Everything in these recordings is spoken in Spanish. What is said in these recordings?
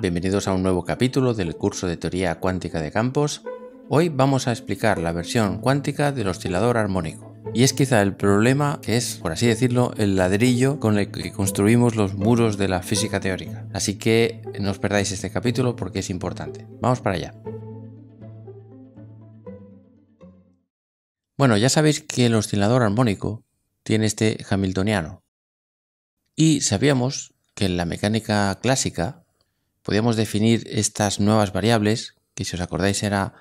bienvenidos a un nuevo capítulo del curso de teoría cuántica de campos. Hoy vamos a explicar la versión cuántica del oscilador armónico. Y es quizá el problema que es, por así decirlo, el ladrillo con el que construimos los muros de la física teórica. Así que no os perdáis este capítulo porque es importante. Vamos para allá. Bueno, ya sabéis que el oscilador armónico tiene este hamiltoniano. Y sabíamos que en la mecánica clásica podíamos definir estas nuevas variables, que si os acordáis era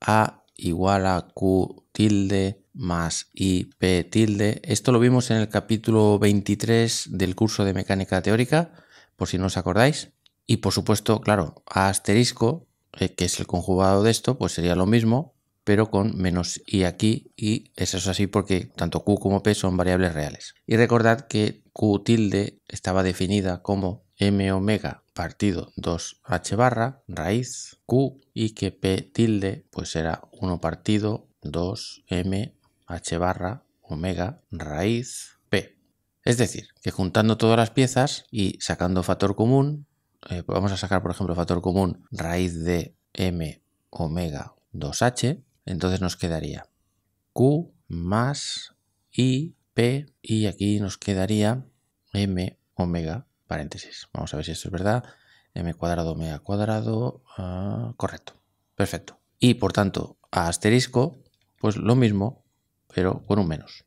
a igual a q tilde más y p tilde. Esto lo vimos en el capítulo 23 del curso de mecánica teórica, por si no os acordáis. Y por supuesto, claro, a asterisco, eh, que es el conjugado de esto, pues sería lo mismo, pero con menos i aquí, y eso es así porque tanto q como p son variables reales. Y recordad que q tilde estaba definida como m omega partido 2h barra, raíz q, y que p tilde pues será 1 partido 2m h barra omega raíz p. Es decir, que juntando todas las piezas y sacando factor común, eh, vamos a sacar por ejemplo factor común raíz de m omega 2h, entonces nos quedaría q más i, p, y aquí nos quedaría m omega paréntesis. Vamos a ver si esto es verdad. m cuadrado, omega cuadrado. Ah, correcto. Perfecto. Y por tanto, a asterisco, pues lo mismo, pero con un menos.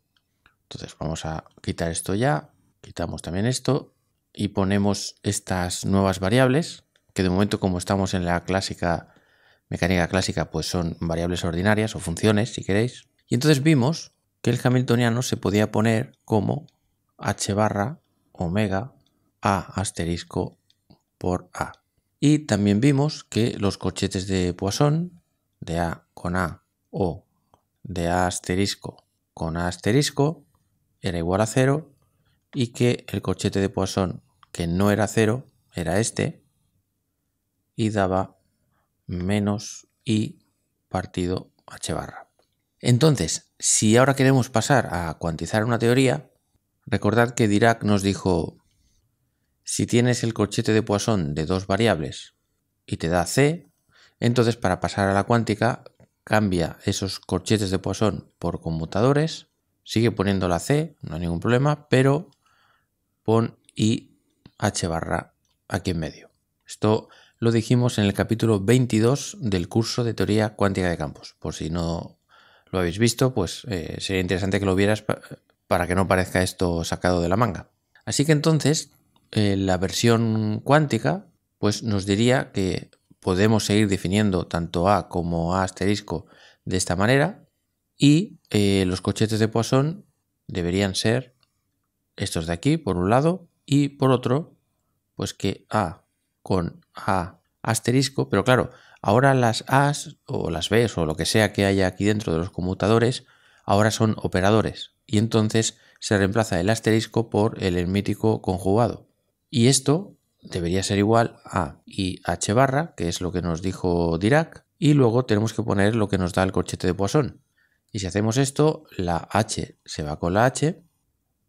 Entonces vamos a quitar esto ya, quitamos también esto y ponemos estas nuevas variables, que de momento como estamos en la clásica mecánica clásica, pues son variables ordinarias o funciones, si queréis. Y entonces vimos que el hamiltoniano se podía poner como h barra omega a asterisco por A. Y también vimos que los corchetes de Poisson, de A con A o de A asterisco con A asterisco, era igual a cero y que el corchete de Poisson que no era cero era este y daba menos I partido H barra. Entonces, si ahora queremos pasar a cuantizar una teoría, recordad que Dirac nos dijo si tienes el corchete de Poisson de dos variables y te da C, entonces para pasar a la cuántica cambia esos corchetes de Poisson por conmutadores, sigue poniendo la C, no hay ningún problema, pero pon IH H barra aquí en medio. Esto lo dijimos en el capítulo 22 del curso de teoría cuántica de campos. Por si no lo habéis visto, pues eh, sería interesante que lo vieras para que no parezca esto sacado de la manga. Así que entonces eh, la versión cuántica pues nos diría que podemos seguir definiendo tanto A como A asterisco de esta manera y eh, los cochetes de Poisson deberían ser estos de aquí por un lado y por otro pues que A con A asterisco pero claro ahora las A's o las B's o lo que sea que haya aquí dentro de los conmutadores ahora son operadores y entonces se reemplaza el asterisco por el hermítico conjugado y esto debería ser igual a IH barra, que es lo que nos dijo Dirac, y luego tenemos que poner lo que nos da el corchete de Poisson. Y si hacemos esto, la H se va con la H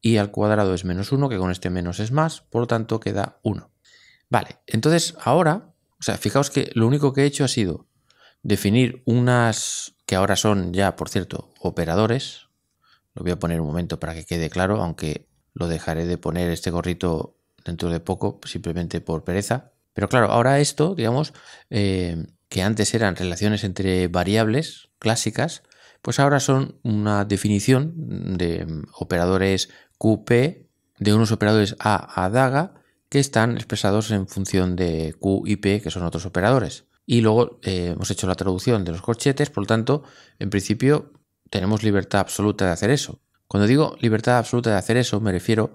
y al cuadrado es menos 1, que con este menos es más, por lo tanto queda 1. Vale, entonces ahora, o sea, fijaos que lo único que he hecho ha sido definir unas que ahora son ya, por cierto, operadores. Lo voy a poner un momento para que quede claro, aunque lo dejaré de poner este gorrito dentro de poco, simplemente por pereza. Pero claro, ahora esto, digamos, eh, que antes eran relaciones entre variables clásicas, pues ahora son una definición de mm, operadores QP, de unos operadores A a DAGA, que están expresados en función de Q y P, que son otros operadores. Y luego eh, hemos hecho la traducción de los corchetes, por lo tanto, en principio tenemos libertad absoluta de hacer eso. Cuando digo libertad absoluta de hacer eso, me refiero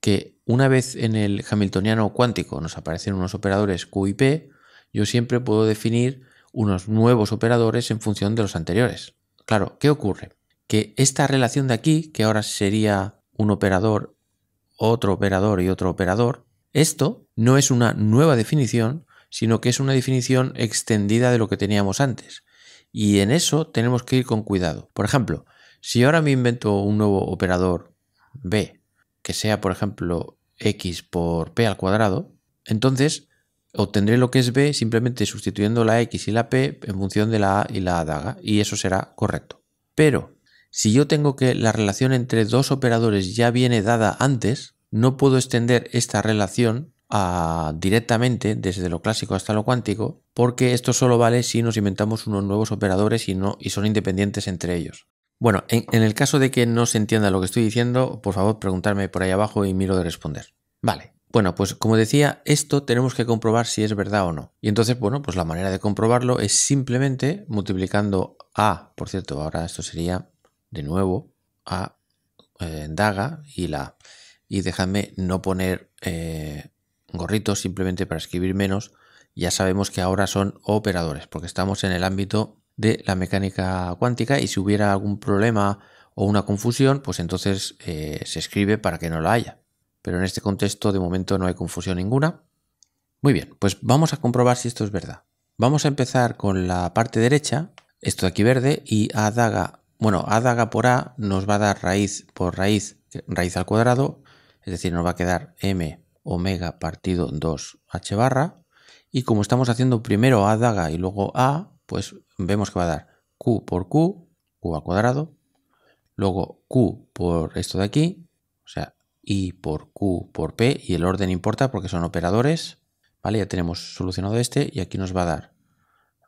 que una vez en el hamiltoniano cuántico nos aparecen unos operadores Q y P, yo siempre puedo definir unos nuevos operadores en función de los anteriores. Claro, ¿qué ocurre? Que esta relación de aquí, que ahora sería un operador, otro operador y otro operador, esto no es una nueva definición, sino que es una definición extendida de lo que teníamos antes. Y en eso tenemos que ir con cuidado. Por ejemplo, si ahora me invento un nuevo operador B, que sea, por ejemplo, x por p al cuadrado, entonces obtendré lo que es b simplemente sustituyendo la x y la p en función de la a y la daga, y eso será correcto. Pero si yo tengo que la relación entre dos operadores ya viene dada antes, no puedo extender esta relación directamente desde lo clásico hasta lo cuántico, porque esto solo vale si nos inventamos unos nuevos operadores y, no, y son independientes entre ellos. Bueno, en, el caso de que no se entienda lo que estoy diciendo, por favor preguntarme por ahí abajo y miro de responder. Vale. Bueno, pues como decía, esto tenemos que comprobar si es verdad o no. Y entonces, bueno, pues la manera de comprobarlo es simplemente multiplicando a, por cierto, ahora esto sería de nuevo a eh, daga y la y dejadme no poner eh, gorritos simplemente para escribir menos. Ya sabemos que ahora son operadores porque estamos en el ámbito de la mecánica cuántica y si hubiera algún problema o una confusión, pues entonces eh, se escribe para que no lo haya. Pero en este contexto de momento no hay confusión ninguna. Muy bien, pues vamos a comprobar si esto es verdad. Vamos a empezar con la parte derecha, esto de aquí verde, y a daga, bueno, a daga por a nos va a dar raíz por raíz, raíz al cuadrado, es decir, nos va a quedar m omega partido 2 h barra, y como estamos haciendo primero a daga y luego a, pues vemos que va a dar q por q, q al cuadrado, luego q por esto de aquí, o sea, i por q por p, y el orden importa porque son operadores, ¿vale? Ya tenemos solucionado este y aquí nos va a dar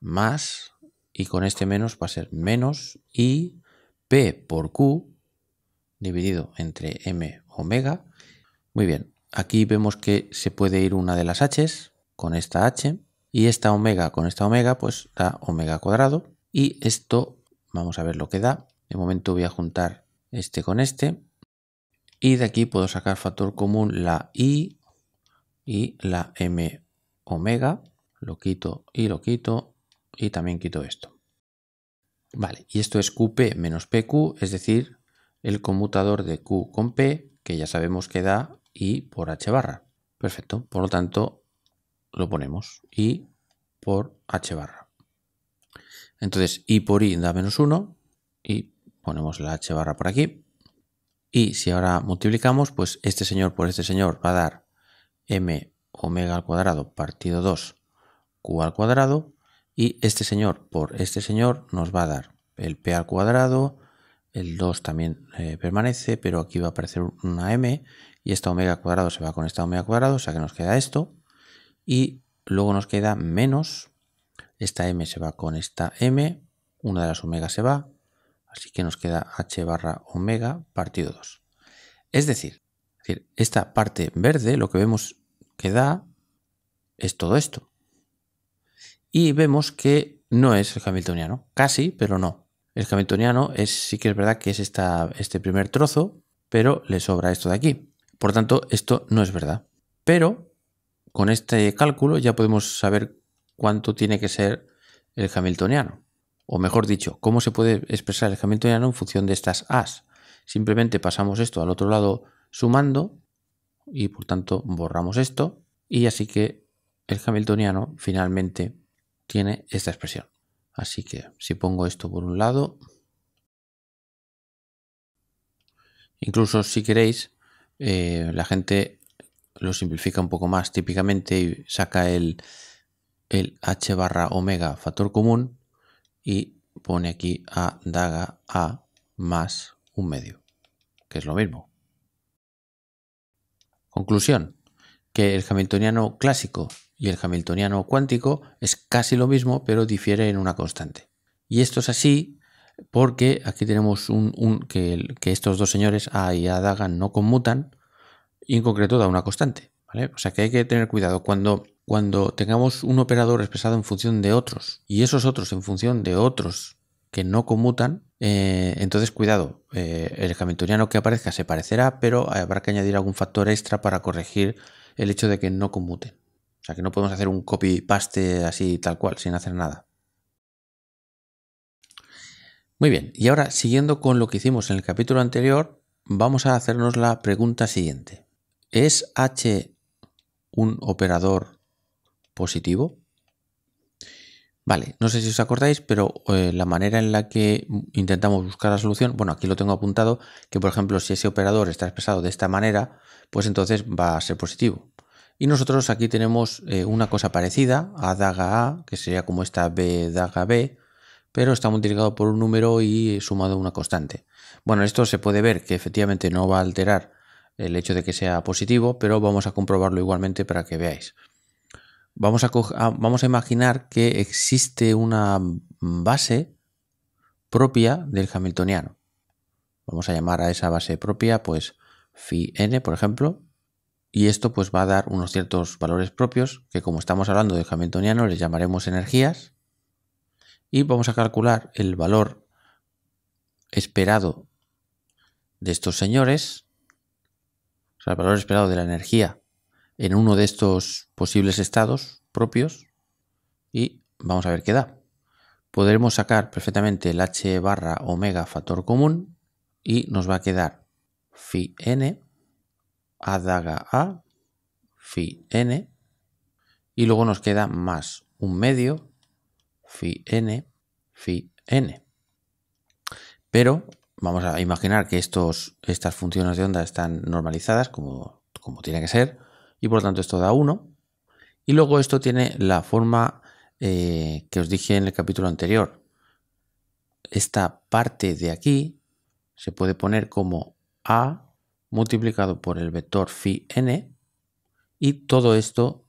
más, y con este menos va a ser menos i p por q dividido entre m omega. Muy bien, aquí vemos que se puede ir una de las h con esta h, y esta omega con esta omega, pues da omega cuadrado. Y esto, vamos a ver lo que da. De momento voy a juntar este con este. Y de aquí puedo sacar factor común la i y la m omega. Lo quito y lo quito. Y también quito esto. Vale, y esto es qp menos pq, es decir, el conmutador de q con p, que ya sabemos que da i por h barra. Perfecto, por lo tanto lo ponemos. Y por h barra. Entonces, i por i da menos 1 y ponemos la h barra por aquí. Y si ahora multiplicamos, pues este señor por este señor va a dar m omega al cuadrado partido 2 q al cuadrado y este señor por este señor nos va a dar el p al cuadrado, el 2 también eh, permanece, pero aquí va a aparecer una m y esta omega al cuadrado se va con esta omega al cuadrado, o sea que nos queda esto y luego nos queda menos, esta m se va con esta m, una de las omega se va, así que nos queda h barra omega partido 2. Es decir, esta parte verde lo que vemos que da es todo esto. Y vemos que no es el hamiltoniano, casi, pero no. El hamiltoniano es, sí que es verdad que es este primer trozo, pero le sobra esto de aquí. Por tanto, esto no es verdad. Pero con este cálculo ya podemos saber cuánto tiene que ser el hamiltoniano. O mejor dicho, cómo se puede expresar el hamiltoniano en función de estas as. Simplemente pasamos esto al otro lado sumando y por tanto borramos esto y así que el hamiltoniano finalmente tiene esta expresión. Así que si pongo esto por un lado, incluso si queréis, eh, la gente lo simplifica un poco más típicamente saca el, h barra omega factor común y pone aquí a daga a más un medio, que es lo mismo. Conclusión, que el hamiltoniano clásico y el hamiltoniano cuántico es casi lo mismo pero difiere en una constante. Y esto es así porque aquí tenemos un, un que, que, estos dos señores A y A daga no conmutan, y en concreto da una constante. ¿vale? O sea que hay que tener cuidado cuando, cuando tengamos un operador expresado en función de otros y esos otros en función de otros que no conmutan, eh, entonces cuidado, eh, el hamiltoniano que aparezca se parecerá, pero habrá que añadir algún factor extra para corregir el hecho de que no conmuten. O sea que no podemos hacer un copy-paste así tal cual, sin hacer nada. Muy bien, y ahora siguiendo con lo que hicimos en el capítulo anterior, vamos a hacernos la pregunta siguiente. ¿Es H un operador positivo? Vale, no sé si os acordáis, pero eh, la manera en la que intentamos buscar la solución, bueno, aquí lo tengo apuntado, que por ejemplo si ese operador está expresado de esta manera, pues entonces va a ser positivo. Y nosotros aquí tenemos eh, una cosa parecida a daga A, que sería como esta B daga B, pero está multiplicado por un número y sumado a una constante. Bueno, esto se puede ver que efectivamente no va a alterar el hecho de que sea positivo, pero vamos a comprobarlo igualmente para que veáis. Ah, vamos a, imaginar que existe una base propia del hamiltoniano. Vamos a llamar a esa base propia pues phi n, por ejemplo, y esto pues va a dar unos ciertos valores propios que como estamos hablando del hamiltoniano les llamaremos energías y vamos a calcular el valor esperado de estos señores o sea, el valor esperado de la energía en uno de estos posibles estados propios y vamos a ver qué da. Podremos sacar perfectamente el h barra omega factor común y nos va a quedar phi n a a phi n y luego nos queda más un medio phi n phi n. Pero vamos a imaginar que estos, estas funciones de onda están normalizadas como, como tiene que ser y por lo tanto esto da 1 y luego esto tiene la forma eh, que os dije en el capítulo anterior. Esta parte de aquí se puede poner como A multiplicado por el vector phi n y todo esto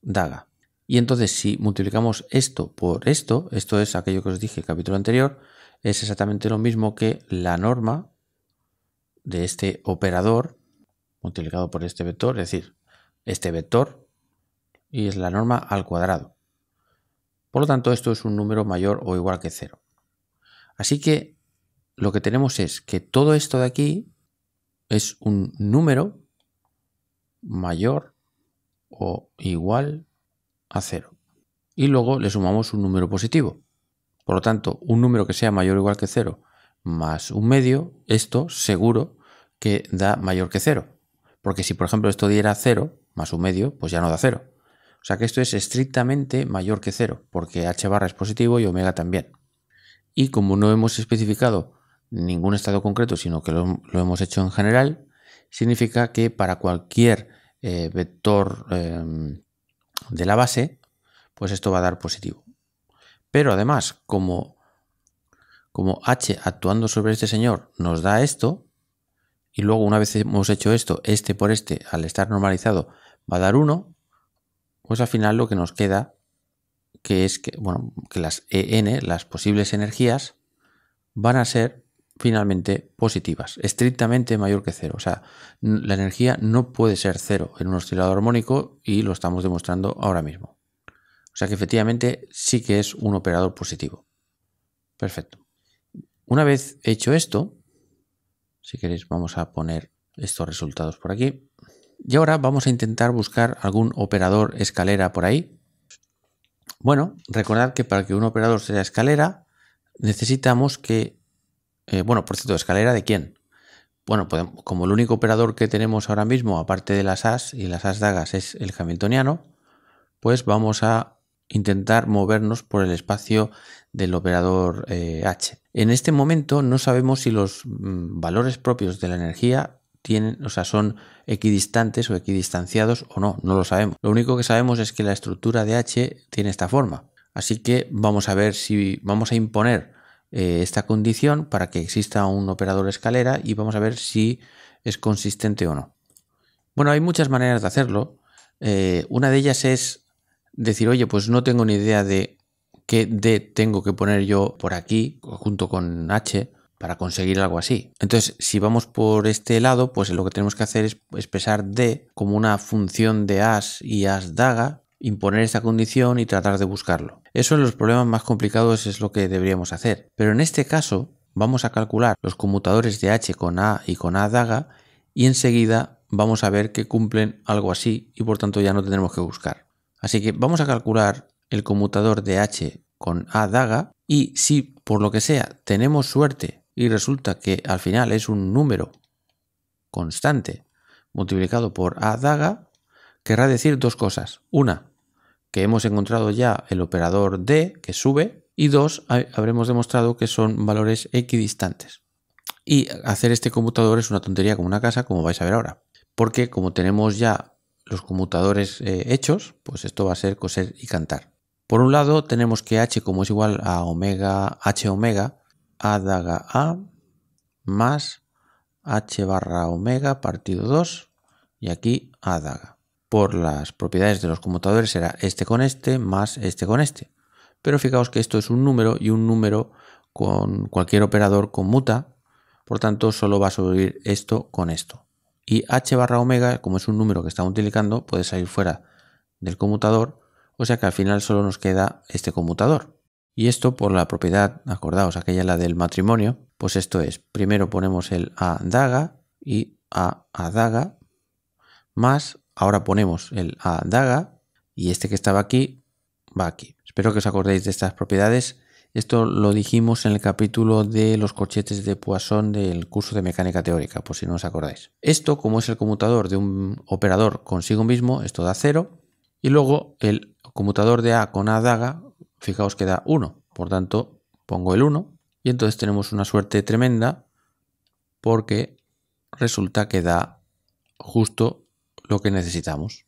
daga. Y entonces si multiplicamos esto por esto, esto es aquello que os dije en el capítulo anterior, es exactamente lo mismo que la norma de este operador multiplicado por este vector, es decir, este vector y es la norma al cuadrado. Por lo tanto, esto es un número mayor o igual que cero. Así que lo que tenemos es que todo esto de aquí es un número mayor o igual a cero. Y luego le sumamos un número positivo. Por lo tanto, un número que sea mayor o igual que 0 más un medio, esto seguro que da mayor que 0. Porque si por ejemplo esto diera 0 más un medio, pues ya no da 0. O sea que esto es estrictamente mayor que 0, porque h barra es positivo y omega también. Y como no hemos especificado ningún estado concreto, sino que lo, hemos hecho en general, significa que para cualquier eh, vector em, de la base, pues esto va a dar positivo. Pero además, como, como H actuando sobre este señor nos da esto, y luego una vez hemos hecho esto, este por este, al estar normalizado, va a dar 1, pues al final lo que nos queda, que es que, bueno, que las EN, las posibles energías, van a ser finalmente positivas, estrictamente mayor que cero. O sea, la energía no puede ser cero en un oscilador armónico y lo estamos demostrando ahora mismo. O sea que efectivamente sí que es un operador positivo. Perfecto. Una vez hecho esto, si queréis vamos a poner estos resultados por aquí. Y ahora vamos a intentar buscar algún operador escalera por ahí. Bueno, recordad que para que un operador sea escalera necesitamos que... Eh, bueno, por cierto, escalera de quién? Bueno, como el único operador que tenemos ahora mismo, aparte de las as y las as dagas, es el hamiltoniano, pues vamos a intentar movernos por el espacio del operador eh, H. En este momento no sabemos si los mm, valores propios de la energía tienen, o sea, son equidistantes o equidistanciados o no, no lo sabemos. Lo único que sabemos es que la estructura de H tiene esta forma. Así que vamos a ver si vamos a imponer eh, esta condición para que exista un operador escalera y vamos a ver si es consistente o no. Bueno, hay muchas maneras de hacerlo. Eh, una de ellas es decir, oye, pues no tengo ni idea de qué D tengo que poner yo por aquí junto con H para conseguir algo así. Entonces, si vamos por este lado, pues lo que tenemos que hacer es expresar D como una función de as y as daga, imponer esa condición y tratar de buscarlo. Eso en los problemas más complicados es lo que deberíamos hacer. Pero en este caso, vamos a calcular los conmutadores de H con A y con A daga y enseguida vamos a ver que cumplen algo así y por tanto ya no tendremos que buscar. Así que vamos a calcular el conmutador de h con a daga y si por lo que sea tenemos suerte y resulta que al final es un número constante multiplicado por a daga, querrá decir dos cosas. Una, que hemos encontrado ya el operador d que sube y dos, habremos demostrado que son valores equidistantes. Y hacer este conmutador es una tontería como una casa, como vais a ver ahora. Porque como tenemos ya los conmutadores eh, hechos, pues esto va a ser coser y cantar. Por un lado tenemos que h como es igual a omega h omega a daga a más h barra omega partido 2 y aquí a daga. Por las propiedades de los conmutadores será este con este más este con este. Pero fijaos que esto es un número y un número con cualquier operador conmuta, por tanto solo va a subir esto con esto y h barra omega, como es un número que estamos utilizando, puede salir fuera del conmutador, o sea que al final solo nos queda este conmutador. Y esto por la propiedad, acordaos, aquella la del matrimonio, pues esto es, primero ponemos el a daga y a a daga, más ahora ponemos el a daga y este que estaba aquí va aquí. Espero que os acordéis de estas propiedades esto lo dijimos en el capítulo de los corchetes de Poisson del curso de mecánica teórica, por si no os acordáis. Esto, como es el conmutador de un operador consigo mismo, esto da 0. Y luego el conmutador de A con A daga, fijaos que da 1. Por tanto, pongo el 1. Y entonces tenemos una suerte tremenda porque resulta que da justo lo que necesitamos.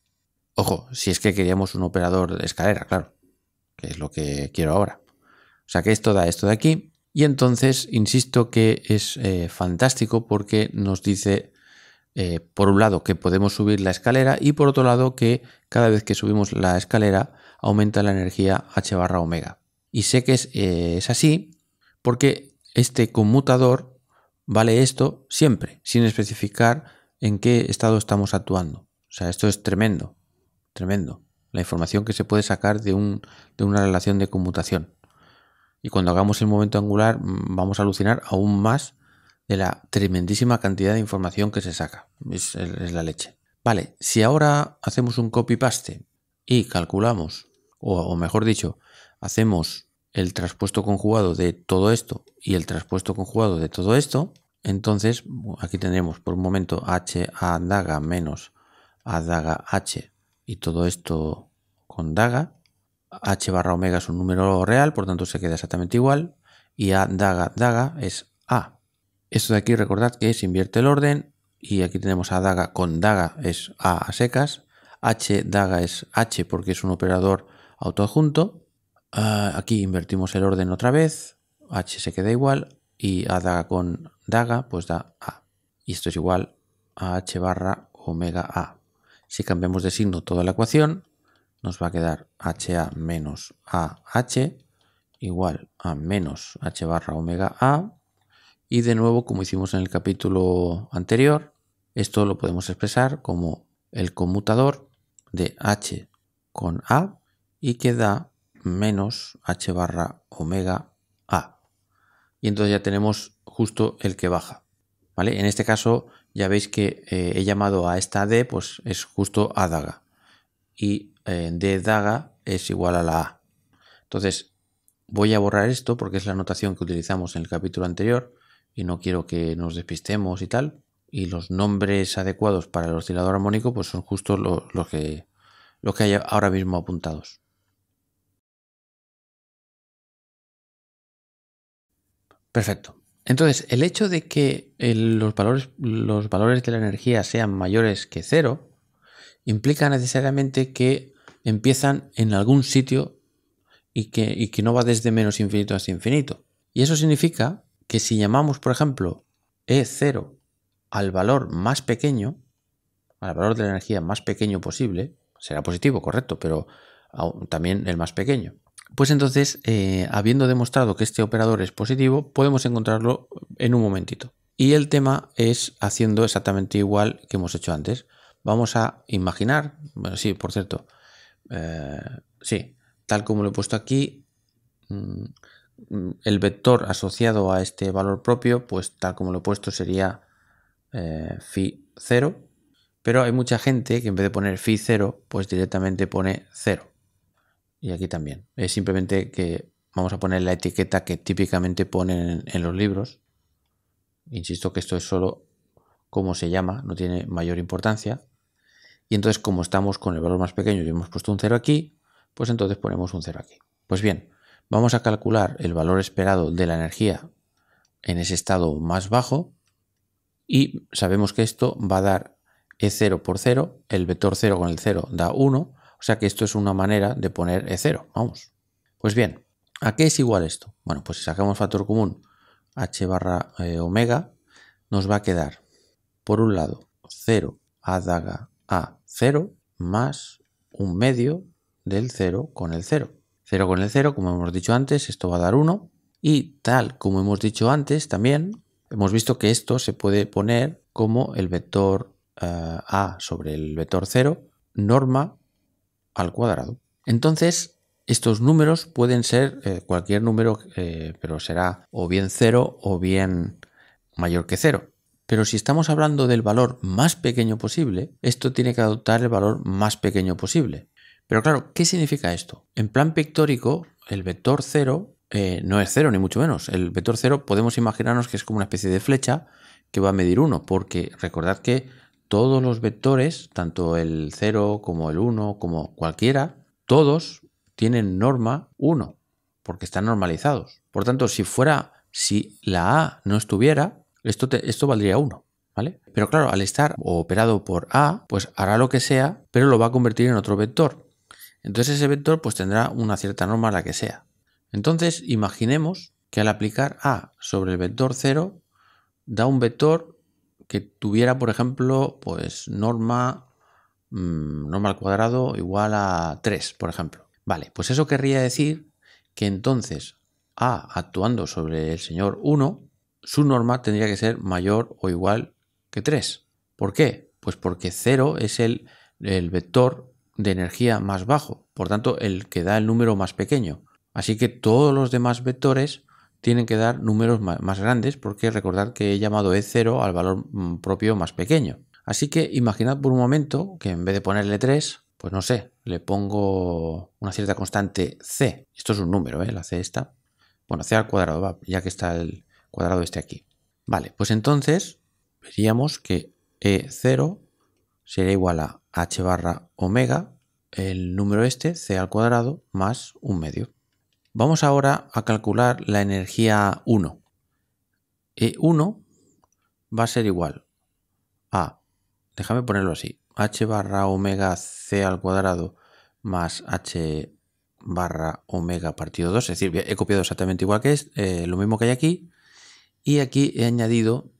Ojo, si es que queríamos un operador de escalera, claro, que es lo que quiero ahora sea que esto de aquí. Y entonces, insisto que es eh, fantástico porque nos dice, eh, por un lado, que podemos subir la escalera y por otro lado, que cada vez que subimos la escalera aumenta la energía h barra omega. Y sé que es, eh, así porque este conmutador vale esto siempre, sin especificar en qué estado estamos actuando. O sea, esto es tremendo, tremendo. La información que se puede sacar de, de una relación de conmutación. Y cuando hagamos el momento angular mm, vamos a alucinar aún más de la tremendísima cantidad de información que se saca. Es, la leche. Vale, si ahora hacemos un copy-paste y calculamos, o, o mejor dicho, hacemos el traspuesto conjugado de todo esto y el traspuesto conjugado de todo esto, entonces aquí tendremos por un momento h a daga menos a daga h y todo esto con daga h barra omega es un número real, por tanto se queda exactamente igual, y a daga daga es a. Esto de aquí recordad que se invierte el orden, y aquí tenemos a daga con daga es a a secas, h daga es h porque es un operador autoadjunto, ah, aquí invertimos el orden otra vez, h se queda igual, y a daga con daga pues da a. Y esto es igual a h barra omega a. Si cambiamos de signo toda la ecuación, nos va a quedar HA menos AH igual a menos H barra omega A. Y de nuevo, como hicimos en el capítulo anterior, esto lo podemos expresar como el conmutador de H con A y queda menos H barra omega A. Y entonces ya tenemos justo el que baja. ¿vale? En este caso ya veis que eh, he llamado a esta D, pues es justo daga Y eh, daga es igual a la A. Entonces, voy a borrar esto porque es la notación que utilizamos en el capítulo anterior y no quiero que nos despistemos y tal. Y los nombres adecuados para el oscilador armónico pues son justo los que, que hay ahora mismo apuntados. Perfecto. Entonces, el hecho de que los, valores, los valores de la energía sean mayores que cero implica necesariamente que empiezan en algún sitio y que, que no va desde menos infinito hasta infinito. Y eso significa que si llamamos, por ejemplo, E0 al valor más pequeño, al valor de la energía más pequeño posible, será positivo, correcto, pero también el más pequeño. Pues entonces, eh, habiendo demostrado que este operador es positivo, podemos encontrarlo en un momentito. Y el tema es haciendo exactamente igual que hemos hecho antes. Vamos a imaginar, bueno, sí, por cierto, eh, sí, tal como lo he puesto aquí, mm, el vector asociado a este valor propio, pues tal como lo he puesto sería eh, 0, pero hay mucha gente que en vez de poner phi 0, pues directamente pone 0. Y aquí también. Es simplemente que vamos a poner la etiqueta que típicamente ponen en los libros. Insisto que esto es solo cómo se llama, no tiene mayor importancia. Y entonces como estamos con el valor más pequeño y hemos puesto un 0 aquí, pues entonces ponemos un 0 aquí. Pues bien, vamos a calcular el valor esperado de la energía en ese estado más bajo y sabemos que esto va a dar E0 por 0, el vector 0 con el 0 da 1, o sea que esto es una manera de poner E0, vamos. Pues bien, ¿a qué es igual esto? Bueno, pues si sacamos factor común h barra eh, omega, nos va a quedar, por un lado, 0 a daga 0 más un medio del 0 con el 0. 0 con el 0, como hemos dicho antes, esto va a dar 1. Y tal como hemos dicho antes, también hemos visto que esto se puede poner como el vector eh, a sobre el vector 0, norma al cuadrado. Entonces, estos números pueden ser eh, cualquier número, eh, pero será o bien 0 o bien mayor que 0. Pero si estamos hablando del valor más pequeño posible, esto tiene que adoptar el valor más pequeño posible. Pero claro, ¿qué significa esto? En plan pictórico, el vector 0 eh, no es 0, ni mucho menos. El vector 0 podemos imaginarnos que es como una especie de flecha que va a medir 1, porque recordad que todos los vectores, tanto el 0 como el 1, como cualquiera, todos tienen norma 1, porque están normalizados. Por tanto, si fuera, si la A no estuviera, esto, valdría 1. ¿Vale? Pero claro, al estar operado por A, pues hará lo que sea, pero lo va a convertir en otro vector. Entonces ese vector pues tendrá una cierta norma la que sea. Entonces imaginemos que al aplicar A sobre el vector 0 da un vector que tuviera, por ejemplo, pues norma, mm, norma al cuadrado igual a 3, por ejemplo. Vale, pues eso querría decir que entonces A actuando sobre el señor 1 su norma tendría que ser mayor o igual que 3. ¿Por qué? Pues porque 0 es el, vector de energía más bajo, por tanto el que da el número más pequeño. Así que todos los demás vectores tienen que dar números más, grandes porque recordad que he llamado E0 al valor mm, propio más pequeño. Así que imaginad por un momento que en vez de ponerle 3, pues no sé, le pongo una cierta constante C. Esto es un número, ¿eh? la C está. Bueno, C al cuadrado, va, ya que está el, cuadrado este aquí. Vale, pues entonces veríamos que E0 sería igual a h barra omega, el número este, c al cuadrado, más un medio. Vamos ahora a calcular la energía 1. E1 va a ser igual a, déjame ponerlo así, h barra omega c al cuadrado más h barra omega partido 2, es decir, he copiado exactamente igual que es, eh, lo mismo que hay aquí, y aquí he añadido,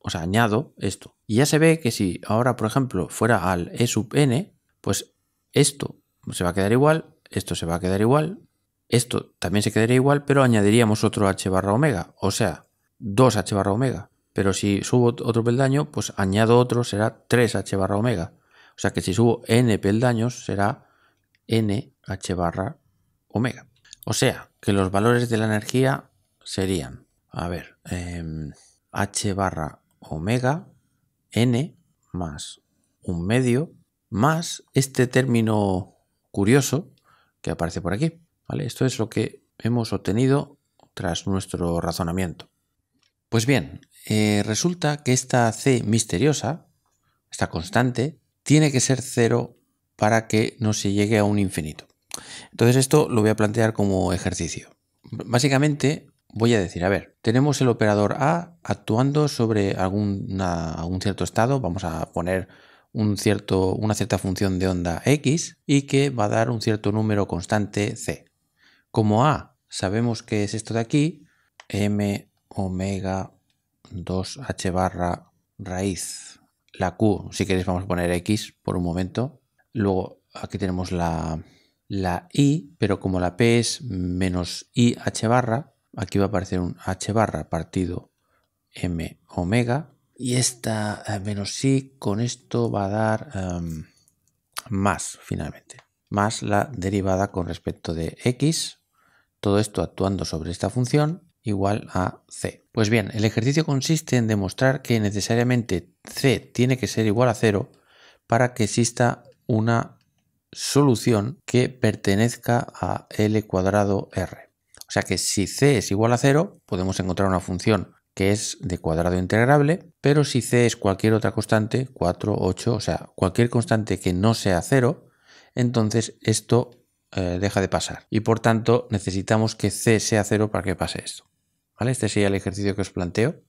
o sea, añado esto. Y ya se ve que si ahora, por ejemplo, fuera al E sub n, pues esto se va a quedar igual, esto se va a quedar igual, esto también se quedaría igual, pero añadiríamos otro h barra omega, o sea, 2h barra omega. Pero si subo otro peldaño, pues añado otro, será 3h barra omega. O sea que si subo n peldaños, será n h barra omega. O sea, que los valores de la energía serían a ver, em, h barra omega n más un medio más este término curioso que aparece por aquí. ¿vale? Esto es lo que hemos obtenido tras nuestro razonamiento. Pues bien, eh, resulta que esta c misteriosa, esta constante, tiene que ser cero para que no se llegue a un infinito. Entonces esto lo voy a plantear como ejercicio. Básicamente voy a decir, a ver, tenemos el operador A actuando sobre alguna, algún cierto estado, vamos a poner un cierto, una cierta función de onda X y que va a dar un cierto número constante C. Como A sabemos que es esto de aquí, M omega 2H barra raíz. La Q, si queréis vamos a poner X por un momento. Luego aquí tenemos la, la I, pero como la P es menos h barra, Aquí va a aparecer un h barra partido m omega. Y esta menos eh, y con esto va a dar em, más finalmente. Más la derivada con respecto de x. Todo esto actuando sobre esta función igual a c. Pues bien, el ejercicio consiste en demostrar que necesariamente c tiene que ser igual a cero para que exista una solución que pertenezca a L cuadrado R. O sea que si c es igual a 0, podemos encontrar una función que es de cuadrado integrable, pero si c es cualquier otra constante, 4, 8, o sea, cualquier constante que no sea 0, entonces esto eh, deja de pasar. Y por tanto, necesitamos que c sea 0 para que pase esto. ¿Vale? Este sería el ejercicio que os planteo.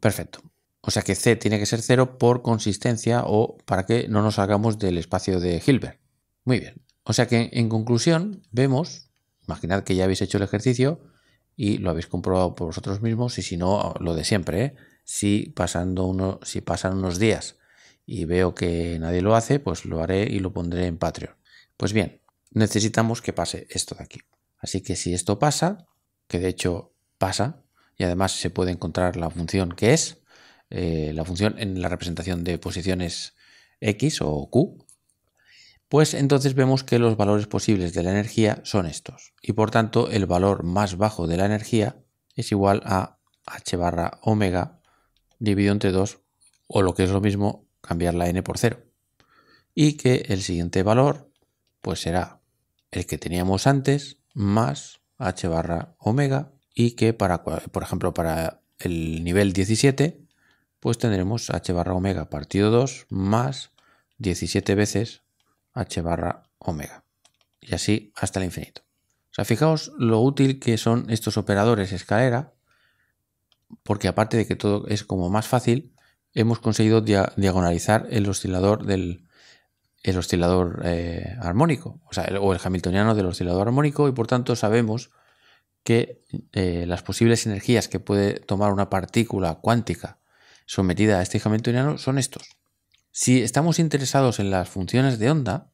Perfecto. O sea que c tiene que ser 0 por consistencia o para que no nos salgamos del espacio de Hilbert. Muy bien. O sea que en conclusión vemos Imaginad que ya habéis hecho el ejercicio y lo habéis comprobado por vosotros mismos y si no, lo de siempre. ¿eh? Si, pasando si pasan unos días y veo que nadie lo hace, pues lo haré y lo pondré en Patreon. Pues bien, necesitamos que pase esto de aquí. Así que si esto pasa, que de hecho pasa, y además se puede encontrar la función que es, eh, la función en la representación de posiciones X o Q, pues entonces vemos que los valores posibles de la energía son estos. Y por tanto, el valor más bajo de la energía es igual a h barra omega dividido entre 2, o lo que es lo mismo, cambiar la n por 0. Y que el siguiente valor, pues será el que teníamos antes, más h barra omega, y que para, por ejemplo, para el nivel 17, pues tendremos h barra omega partido 2 más 17 veces h barra omega. Y así hasta el infinito. O sea, fijaos lo útil que son estos operadores escalera, porque aparte de que todo es como más fácil, hemos conseguido diagonalizar el oscilador del el oscilador eh, armónico, o, sea, el, o el hamiltoniano del oscilador armónico, y por tanto sabemos que eh, las posibles energías que puede tomar una partícula cuántica sometida a este hamiltoniano son estos. Si estamos interesados en las funciones de onda,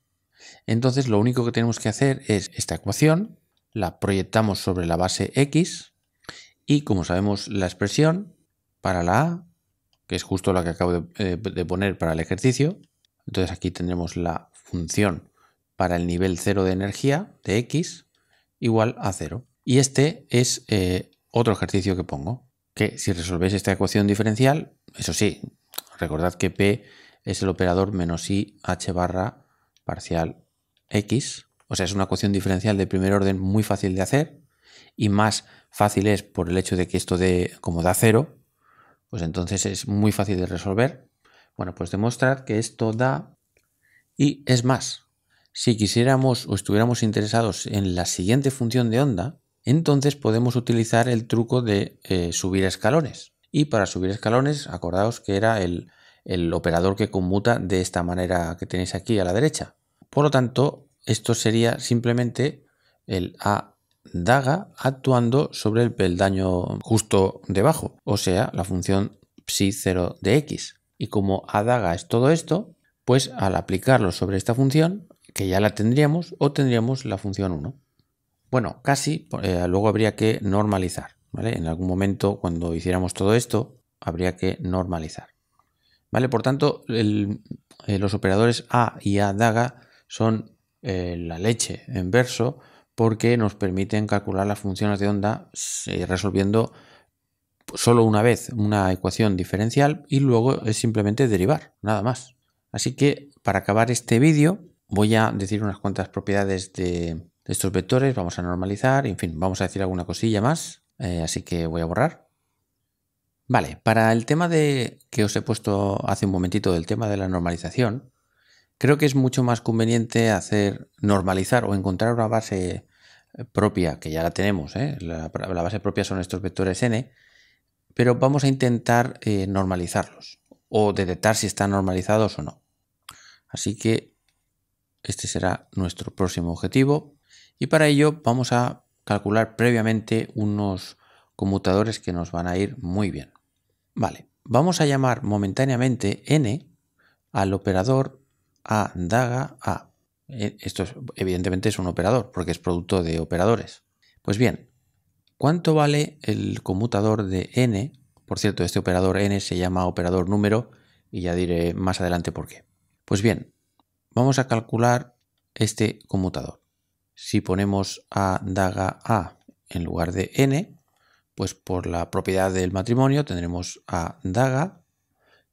entonces lo único que tenemos que hacer es esta ecuación, la proyectamos sobre la base x y como sabemos la expresión para la a, que es justo la que acabo de, eh, poner para el ejercicio, entonces aquí tendremos la función para el nivel 0 de energía de x igual a 0. Y este es eh, otro ejercicio que pongo, que si resolvéis esta ecuación diferencial, eso sí, recordad que p es el operador menos i h barra parcial x. O sea, es una ecuación diferencial de primer orden muy fácil de hacer y más fácil es por el hecho de que esto de como da cero, pues entonces es muy fácil de resolver. Bueno, pues demostrar que esto da y es más. Si quisiéramos o estuviéramos interesados en la siguiente función de onda, entonces podemos utilizar el truco de eh, subir escalones. Y para subir escalones, acordaos que era el el operador que conmuta de esta manera que tenéis aquí a la derecha. Por lo tanto, esto sería simplemente el A daga actuando sobre el peldaño justo debajo, o sea, la función psi0 de x. Y como a daga es todo esto, pues al aplicarlo sobre esta función, que ya la tendríamos, obtendríamos la función 1. Bueno, casi, eh, luego habría que normalizar, ¿vale? En algún momento, cuando hiciéramos todo esto, habría que normalizar. ¿Vale? Por tanto, eh, los operadores A y A daga son eh, la leche en verso porque nos permiten calcular las funciones de onda eh, resolviendo solo una vez una ecuación diferencial y luego es simplemente derivar, nada más. Así que para acabar este vídeo voy a decir unas cuantas propiedades de estos vectores, vamos a normalizar, en fin, vamos a decir alguna cosilla más, así que voy a borrar. Vale, para el tema de que os he puesto hace un momentito del tema de la normalización, creo que es mucho más conveniente hacer normalizar o encontrar una base eh, propia, que ya la tenemos, ¿eh? la, base propia son estos vectores n, pero vamos a intentar eh, normalizarlos o detectar si están normalizados o no. Así que este será nuestro próximo objetivo y para ello vamos a calcular previamente unos conmutadores que nos van a ir muy bien. Vale, vamos a llamar momentáneamente n al operador a daga a. E, esto evidentemente es un operador porque es producto de operadores. Pues bien, ¿cuánto vale el conmutador de n? Por cierto, este operador n se llama operador número y ya diré más adelante por qué. Pues bien, vamos a calcular este conmutador. Si ponemos a daga a en lugar de n, pues por la propiedad del matrimonio tendremos a Daga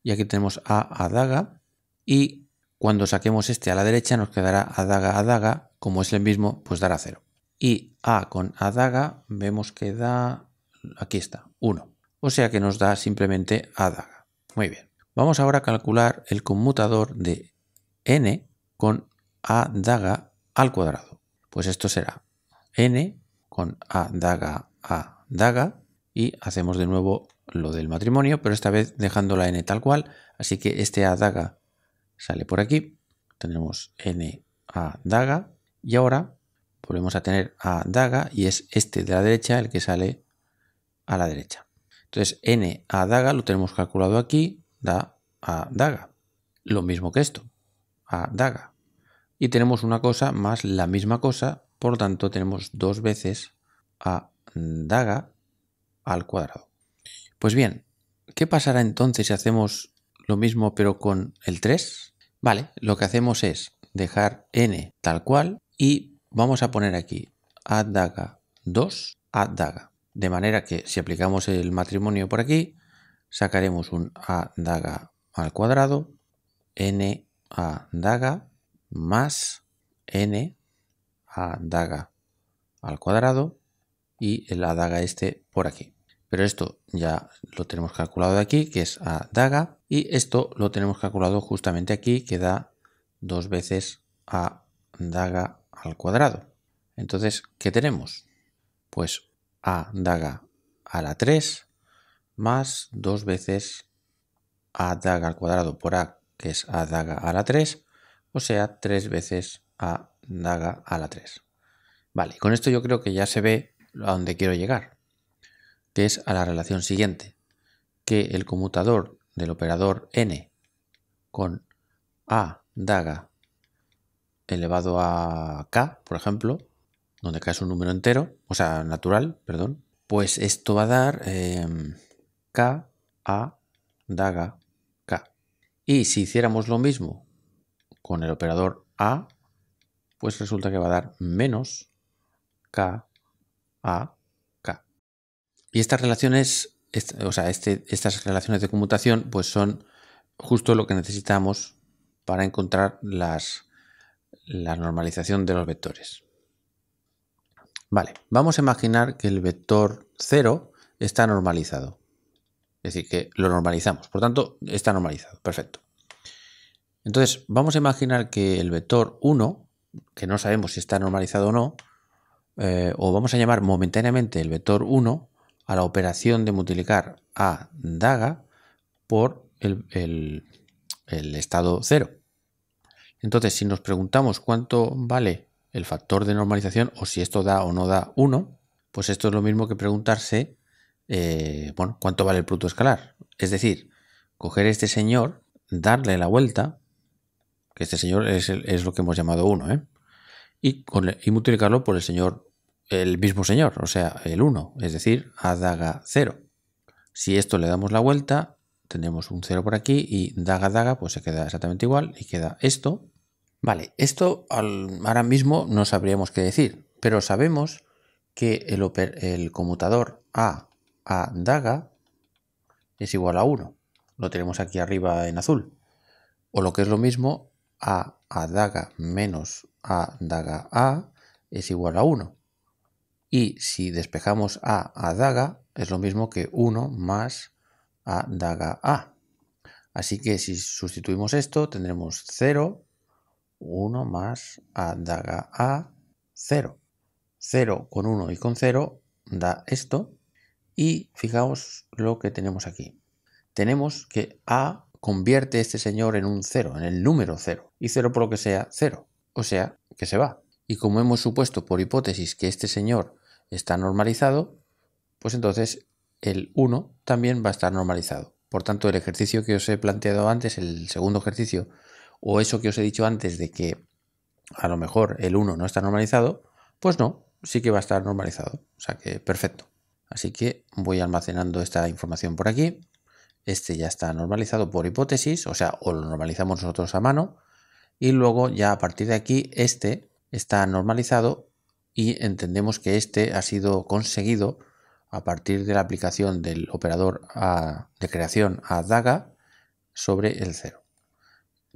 y aquí tenemos a daga. y cuando saquemos este a la derecha nos quedará Adaga daga, como es el mismo, pues dará 0. Y A con a daga vemos que da, aquí está, 1. O sea que nos da simplemente daga. Muy bien. Vamos ahora a calcular el conmutador de n con a daga al cuadrado. Pues esto será n con a daga a daga y hacemos de nuevo lo del matrimonio, pero esta vez dejando la n tal cual, así que este a daga sale por aquí, tenemos n a daga y ahora volvemos a tener a daga y es este de la derecha el que sale a la derecha. Entonces n a daga lo tenemos calculado aquí, da a daga, lo mismo que esto, a daga. Y tenemos una cosa más la misma cosa, por tanto tenemos dos veces a daga al cuadrado. Pues bien, ¿qué pasará entonces si hacemos lo mismo pero con el 3? Vale, lo que hacemos es dejar n tal cual y vamos a poner aquí a daga 2 a daga. De manera que si aplicamos el matrimonio por aquí, sacaremos un a daga al cuadrado, n a daga más n a daga al cuadrado y la daga este por aquí. Pero esto ya lo tenemos calculado de aquí, que es a daga, y esto lo tenemos calculado justamente aquí, que da dos veces a daga al cuadrado. Entonces, ¿qué tenemos? Pues a daga a la 3 más dos veces a daga al cuadrado por a, que es a daga a la 3, o sea, tres veces a daga a la 3. Vale, con esto yo creo que ya se ve a donde quiero llegar, que es a la relación siguiente, que el conmutador del operador n con a daga elevado a k, por ejemplo, donde k es un número entero, o sea, natural, perdón, pues esto va a dar em, k a daga k. Y si hiciéramos lo mismo con el operador a, pues resulta que va a dar menos k a K. Y estas relaciones, o sea, este, estas relaciones de conmutación, pues son justo lo que necesitamos para encontrar las, la normalización de los vectores. Vale, vamos a imaginar que el vector 0 está normalizado. Es decir, que lo normalizamos. Por tanto, está normalizado. Perfecto. Entonces, vamos a imaginar que el vector 1, que no sabemos si está normalizado o no, eh, o vamos a llamar momentáneamente el vector 1 a la operación de multiplicar a daga por el, estado 0. Entonces, si nos preguntamos cuánto vale el factor de normalización o si esto da o no da 1, pues esto es lo mismo que preguntarse, eh, bueno, cuánto vale el producto escalar. Es decir, coger este señor, darle la vuelta, que este señor es, es lo que hemos llamado 1, ¿eh? y, multiplicarlo por el señor, el mismo señor, o sea, el 1, es decir, a daga 0. Si esto le damos la vuelta, tenemos un 0 por aquí y daga daga, pues se queda exactamente igual y queda esto. Vale, esto ahora mismo no sabríamos qué decir, pero sabemos que el, el conmutador a a daga es igual a 1. Lo tenemos aquí arriba en azul. O lo que es lo mismo, a a daga menos a daga A es igual a 1. Y si despejamos A a daga, es lo mismo que 1 más A daga A. Así que si sustituimos esto, tendremos 0, 1 más A daga A, 0. 0 con 1 y con 0 da esto. Y fijaos lo que tenemos aquí. Tenemos que A convierte este señor en un 0, en el número 0. Y 0 por lo que sea 0 o sea, que se va. Y como hemos supuesto por hipótesis que este señor está normalizado, pues entonces el 1 también va a estar normalizado. Por tanto, el ejercicio que os he planteado antes, el segundo ejercicio, o eso que os he dicho antes de que a lo mejor el 1 no está normalizado, pues no, sí que va a estar normalizado. O sea que perfecto. Así que voy almacenando esta información por aquí. Este ya está normalizado por hipótesis, o sea, o lo normalizamos nosotros a mano, y luego ya a partir de aquí este está normalizado y entendemos que este ha sido conseguido a partir de la aplicación del operador de creación a daga sobre el 0.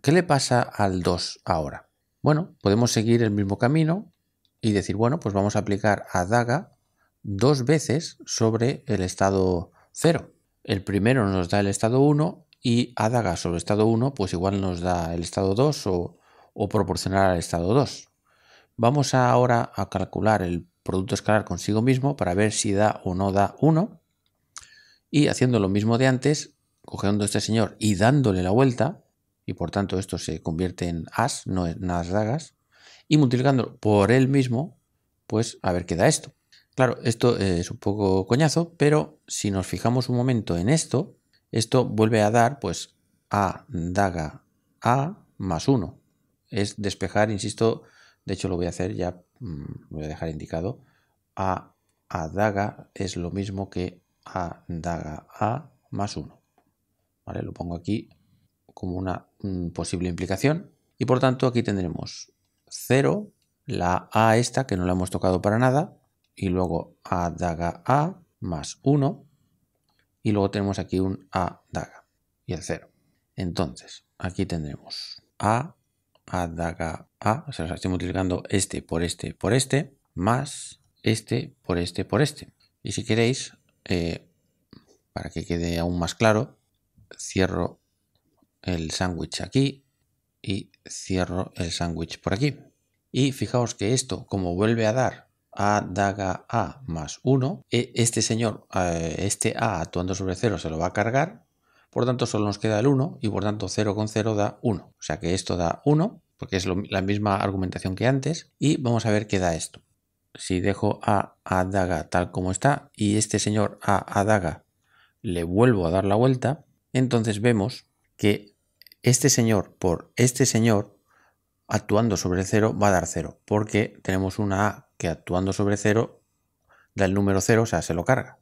¿Qué le pasa al 2 ahora? Bueno, podemos seguir el mismo camino y decir, bueno, pues vamos a aplicar a daga dos veces sobre el estado 0. El primero nos da el estado 1 y a sobre estado 1, pues igual nos da el estado 2 o, o proporcional al estado 2. Vamos ahora a calcular el producto escalar consigo mismo para ver si da o no da 1. Y haciendo lo mismo de antes, cogiendo este señor y dándole la vuelta, y por tanto esto se convierte en as, no en as dagas, y multiplicando por él mismo, pues a ver qué da esto. Claro, esto es un poco coñazo, pero si nos fijamos un momento en esto, esto vuelve a dar pues A daga A más 1. Es despejar, insisto, de hecho lo voy a hacer ya, mm, voy a dejar indicado, A a daga es lo mismo que A daga A más 1. ¿Vale? Lo pongo aquí como una mm, posible implicación y por tanto aquí tendremos 0, la A esta que no la hemos tocado para nada y luego A daga A más 1 y luego tenemos aquí un A daga y el 0. Entonces, aquí tendremos A, A daga A, o sea, estoy multiplicando este por este por este, más este por este por este. Y si queréis, eh, para que quede aún más claro, cierro el sándwich aquí y cierro el sándwich por aquí. Y fijaos que esto, como vuelve a dar a daga A más 1. E, este señor, eh, este A actuando sobre 0 se lo va a cargar. Por tanto, solo nos queda el 1 y por tanto 0 con 0 da 1. O sea que esto da 1, porque es la misma argumentación que antes. Y vamos a ver qué da esto. Si dejo A a daga tal como está y este señor A a daga le vuelvo a dar la vuelta, entonces vemos que este señor por este señor actuando sobre 0 va a dar 0, porque tenemos una A que actuando sobre 0 da el número 0, o sea, se lo carga.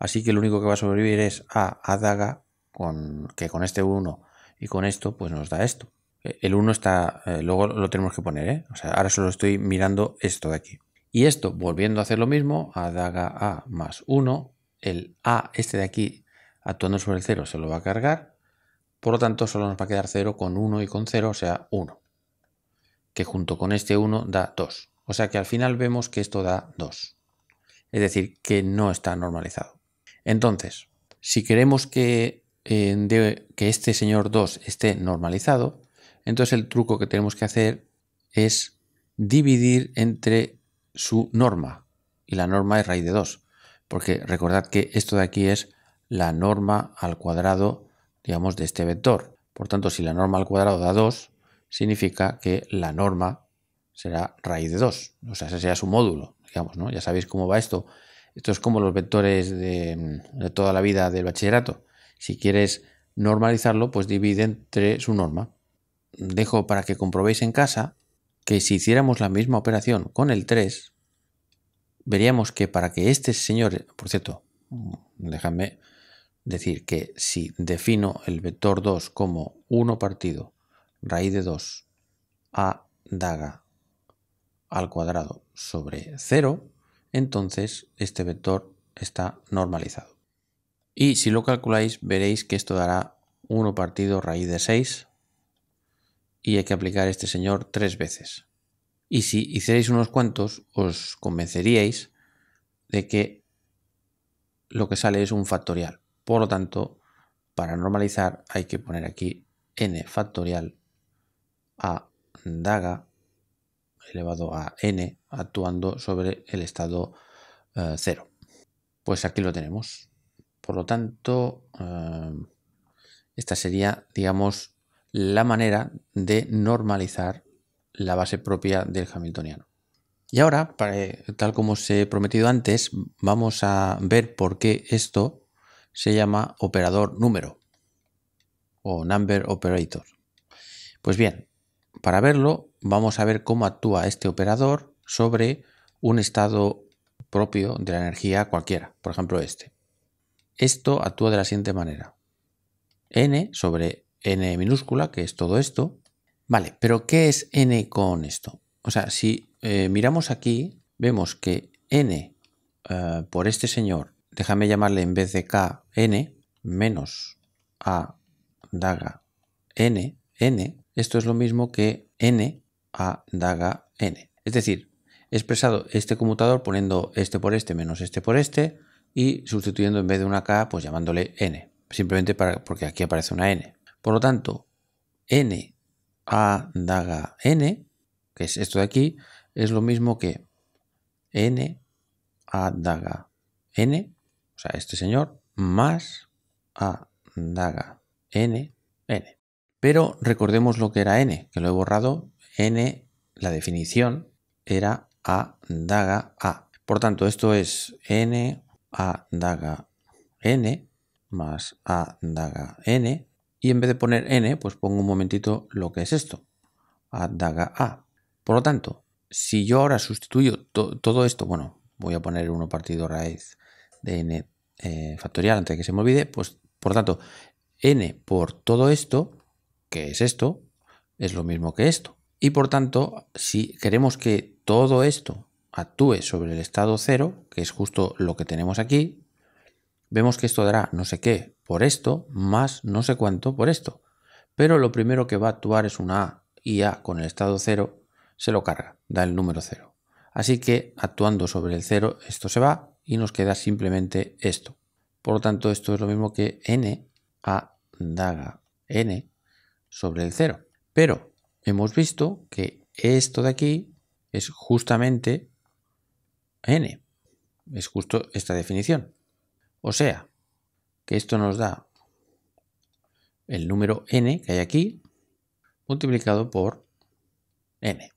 Así que lo único que va a sobrevivir es a Adaga, con, que con este 1 y con esto, pues nos da esto. E, el 1 está, eh, luego lo tenemos que poner, ¿eh? O sea, ahora solo estoy mirando esto de aquí. Y esto, volviendo a hacer lo mismo, a daga A más 1, el A este de aquí, actuando sobre el 0, se lo va a cargar. Por lo tanto, solo nos va a quedar 0 con 1 y con 0, o sea, 1. Que junto con este 1 da 2. O sea que al final vemos que esto da 2. Es decir, que no está normalizado. Entonces, si queremos que, eh, este señor 2 esté normalizado, entonces el truco que tenemos que hacer es dividir entre su norma. Y la norma es raíz de 2. Porque recordad que esto de aquí es la norma al cuadrado, digamos, de este vector. Por tanto, si la norma al cuadrado da 2, significa que la norma será raíz de 2. O sea, ese será su módulo, digamos, ¿no? Ya sabéis cómo va esto. Esto es como los vectores de, mm, de toda la vida del bachillerato. Si quieres normalizarlo, pues divide entre su norma. Dejo para que comprobéis en casa que si hiciéramos la misma operación con el 3, veríamos que para que este señor, por cierto, mm, déjame decir que si defino el vector 2 como 1 partido raíz de 2 a daga al cuadrado sobre 0, entonces este vector está normalizado. Y si lo calculáis veréis que esto dará 1 partido raíz de 6 y hay que aplicar este señor tres veces. Y si hicierais unos cuantos os convenceríais de que lo que sale es un factorial. Por lo tanto, para normalizar hay que poner aquí n factorial a daga elevado a n actuando sobre el estado 0. Eh, pues aquí lo tenemos. Por lo tanto, eh, esta sería, digamos, la manera de normalizar la base propia del hamiltoniano. Y ahora, eh, tal como os he prometido antes, vamos a ver por qué esto se llama operador número o number operator. Pues bien, para verlo vamos a ver cómo actúa este operador sobre un estado propio de la energía cualquiera, por ejemplo este. Esto actúa de la siguiente manera. n sobre n minúscula, que es todo esto. Vale, pero ¿qué es n con esto? O sea, si eh, miramos aquí, vemos que n eh, por este señor, déjame llamarle en vez de k, n, menos a daga n, n, esto es lo mismo que n a daga n. Es decir, he expresado este conmutador poniendo este por este menos este por este y sustituyendo en vez de una k, pues llamándole n, simplemente para, porque aquí aparece una n. Por lo tanto, n a daga n, que es esto de aquí, es lo mismo que n a daga n, o sea, este señor, más a daga n, n. Pero recordemos lo que era n, que lo he borrado N, la definición, era A daga A. Por tanto, esto es N A daga N más A daga N. Y en vez de poner N, pues pongo un momentito lo que es esto. A daga A. Por lo tanto, si yo ahora sustituyo todo esto, bueno, voy a poner 1 partido raíz de N eh, factorial antes de que se me olvide, pues por tanto, N por todo esto, que es esto, es lo mismo que esto. Y por tanto, si queremos que todo esto actúe sobre el estado cero, que es justo lo que tenemos aquí, vemos que esto dará no sé qué por esto, más no sé cuánto por esto. Pero lo primero que va a actuar es una A, y A con el estado cero se lo carga, da el número cero. Así que actuando sobre el cero, esto se va y nos queda simplemente esto. Por lo tanto, esto es lo mismo que n a daga n sobre el cero. Pero hemos visto que esto de aquí es justamente n. Es justo esta definición. O sea, que esto nos da el número n que hay aquí multiplicado por n.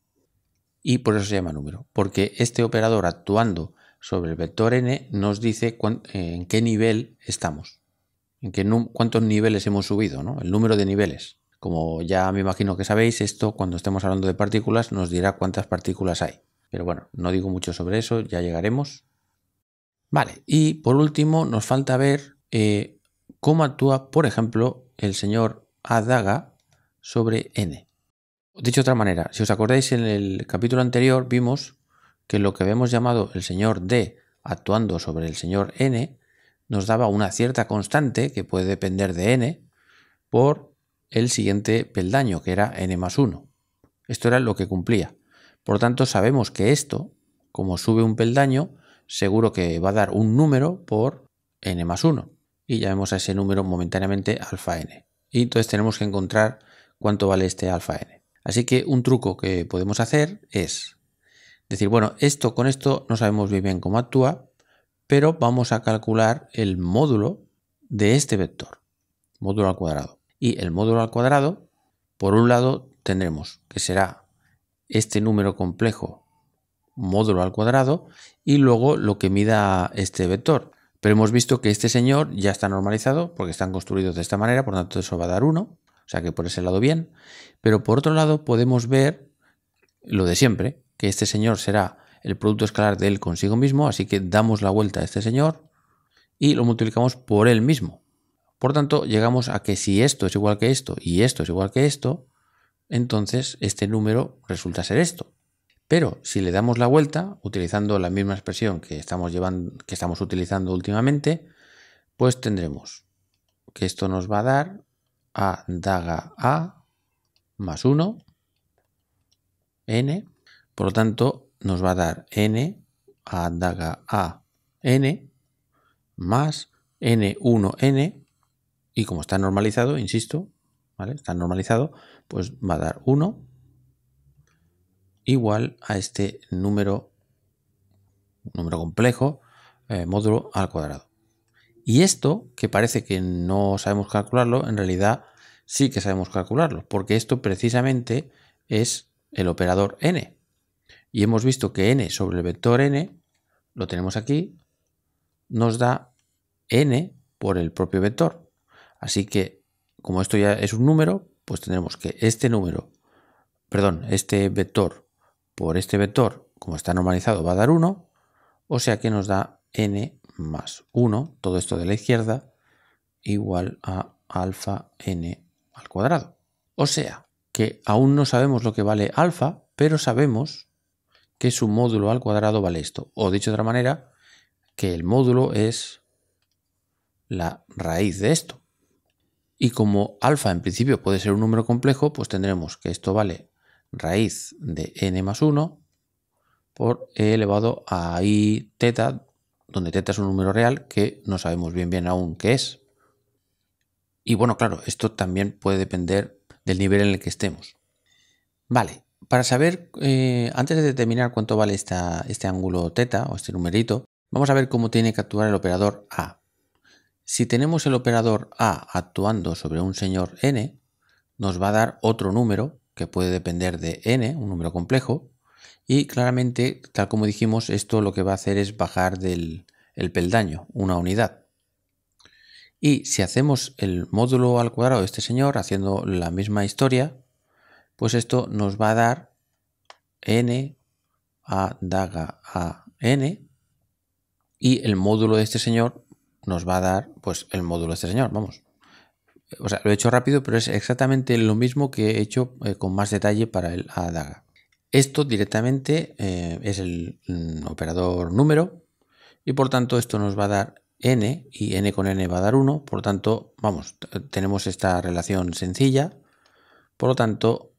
Y por eso se llama número, porque este operador actuando sobre el vector n nos dice eh, en qué nivel estamos, en qué cuántos niveles hemos subido, ¿no? el número de niveles. Como ya me imagino que sabéis, esto cuando estemos hablando de partículas nos dirá cuántas partículas hay. Pero bueno, no digo mucho sobre eso, ya llegaremos. Vale, y por último nos falta ver eh, cómo actúa, por ejemplo, el señor Adaga sobre N. Dicho de otra manera, si os acordáis en el capítulo anterior vimos que lo que habíamos llamado el señor D actuando sobre el señor N nos daba una cierta constante que puede depender de N por el siguiente peldaño, que era n más 1. Esto era lo que cumplía. Por tanto, sabemos que esto, como sube un peldaño, seguro que va a dar un número por n más 1. Y llamemos a ese número momentáneamente alfa n. Y entonces tenemos que encontrar cuánto vale este alfa n. Así que un truco que podemos hacer es decir, bueno, esto con esto no sabemos muy bien cómo actúa, pero vamos a calcular el módulo de este vector, módulo al cuadrado y el módulo al cuadrado, por un lado tendremos que será este número complejo módulo al cuadrado y luego lo que mida este vector. Pero hemos visto que este señor ya está normalizado porque están construidos de esta manera, por lo tanto eso va a dar 1, o sea que por ese lado bien. Pero por otro lado podemos ver lo de siempre, que este señor será el producto escalar de él consigo mismo, así que damos la vuelta a este señor y lo multiplicamos por él mismo. Por tanto, llegamos a que si esto es igual que esto y esto es igual que esto, entonces este número resulta ser esto. Pero si le damos la vuelta, utilizando la misma expresión que estamos, que estamos utilizando últimamente, pues tendremos que esto nos va a dar a daga a más 1, n, por lo tanto nos va a dar n a daga a n más n1n y como está normalizado, insisto, Está normalizado, pues va a dar 1 igual a este número, número complejo, eh, módulo al cuadrado. Y esto, que parece que no sabemos calcularlo, en realidad sí que sabemos calcularlo, porque esto precisamente es el operador n. Y hemos visto que n sobre el vector n, lo tenemos aquí, nos da n por el propio vector. Así que, como esto ya es un número, pues tendremos que este número, perdón, este vector por este vector, como está normalizado, va a dar 1, o sea que nos da n más 1, todo esto de la izquierda, igual a alfa n al cuadrado. O sea, que aún no sabemos lo que vale alfa, pero sabemos que su módulo al cuadrado vale esto. O dicho de otra manera, que el módulo es la raíz de esto. Y como alfa en principio puede ser un número complejo, pues tendremos que esto vale raíz de n más 1 por e elevado a i teta, donde teta es un número real que no sabemos bien bien aún qué es. Y bueno, claro, esto también puede depender del nivel en el que estemos. Vale, para saber, eh, antes de determinar cuánto vale este ángulo teta o este numerito, vamos a ver cómo tiene que actuar el operador A. Si tenemos el operador A actuando sobre un señor n, nos va a dar otro número que puede depender de n, un número complejo, y claramente, tal como dijimos, esto lo que va a hacer es bajar del peldaño, una unidad. Y si hacemos el módulo al cuadrado de este señor haciendo la misma historia, pues esto nos va a dar n a daga a n y el módulo de este señor nos va a dar pues el módulo de este señor, vamos. O sea, lo he hecho rápido, pero es exactamente lo mismo que he hecho eh, con más detalle para el Adaga. Esto directamente eh, es el mm, operador número y por tanto esto nos va a dar n y n con n va a dar 1, por tanto, vamos, tenemos esta relación sencilla, por lo tanto,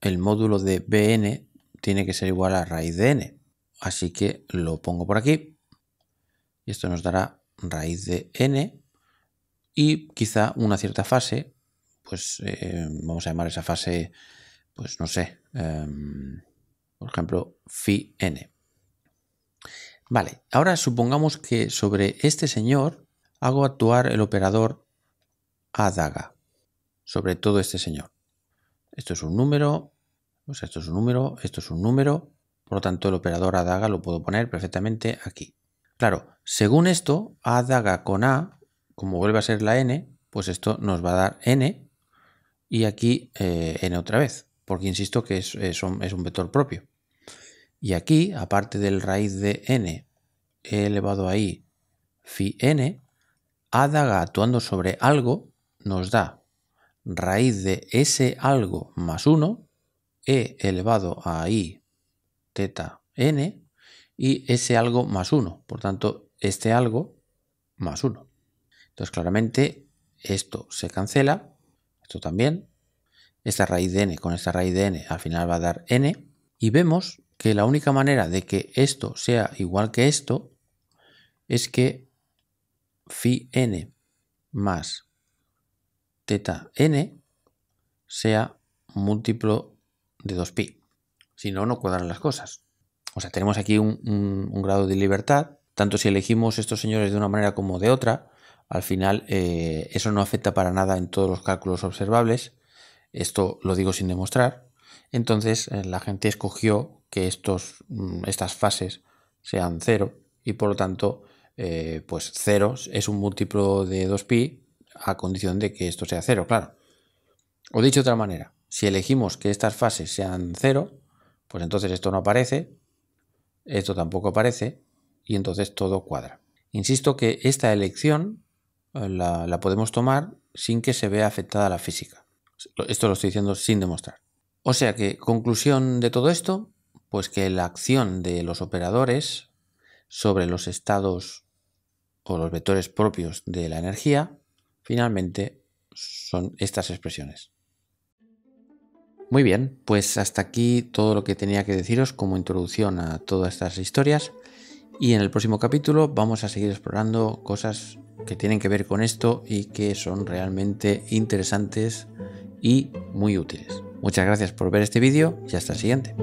el módulo de bn tiene que ser igual a raíz de n, así que lo pongo por aquí y esto nos dará raíz de n y quizá una cierta fase, pues eh, vamos a llamar esa fase, pues no sé, em, por ejemplo, phi n. Vale, ahora supongamos que sobre este señor hago actuar el operador a daga, sobre todo este señor. Esto es un número, pues esto es un número, esto es un número, por lo tanto el operador a daga lo puedo poner perfectamente aquí. Claro, según esto, a daga con a como vuelve a ser la n, pues esto nos va a dar n y aquí eh, n otra vez, porque insisto que es, un, vector propio. Y aquí, aparte del raíz de n elevado a i fi n, adaga actuando sobre algo nos da raíz de ese algo más 1, e elevado a i teta n, y ese algo más 1. Por tanto, este algo más 1. Entonces, claramente, esto se cancela, esto también, esta raíz de n con esta raíz de n al final va a dar n, y vemos que la única manera de que esto sea igual que esto es que phi n más teta n sea múltiplo de 2pi. Si no, no cuadran las cosas. O sea, tenemos aquí un grado de libertad, tanto si elegimos estos señores de una manera como de otra, al final eh, eso no afecta para nada en todos los cálculos observables. Esto lo digo sin demostrar. Entonces eh, la gente escogió que estos, mm, estas fases sean cero y por lo tanto eh, pues 0 es un múltiplo de 2pi a condición de que esto sea cero, claro. O dicho de otra manera, si elegimos que estas fases sean cero, pues entonces esto no aparece, esto tampoco aparece y entonces todo cuadra. Insisto que esta elección la, podemos tomar sin que se vea afectada la física. Esto lo estoy diciendo sin demostrar. O sea que, conclusión de todo esto, pues que la acción de los operadores sobre los estados o los vectores propios de la energía, finalmente son estas expresiones. Muy bien, pues hasta aquí todo lo que tenía que deciros como introducción a todas estas historias. Y en el próximo capítulo vamos a seguir explorando cosas que tienen que ver con esto y que son realmente interesantes y muy útiles. Muchas gracias por ver este vídeo y hasta el siguiente.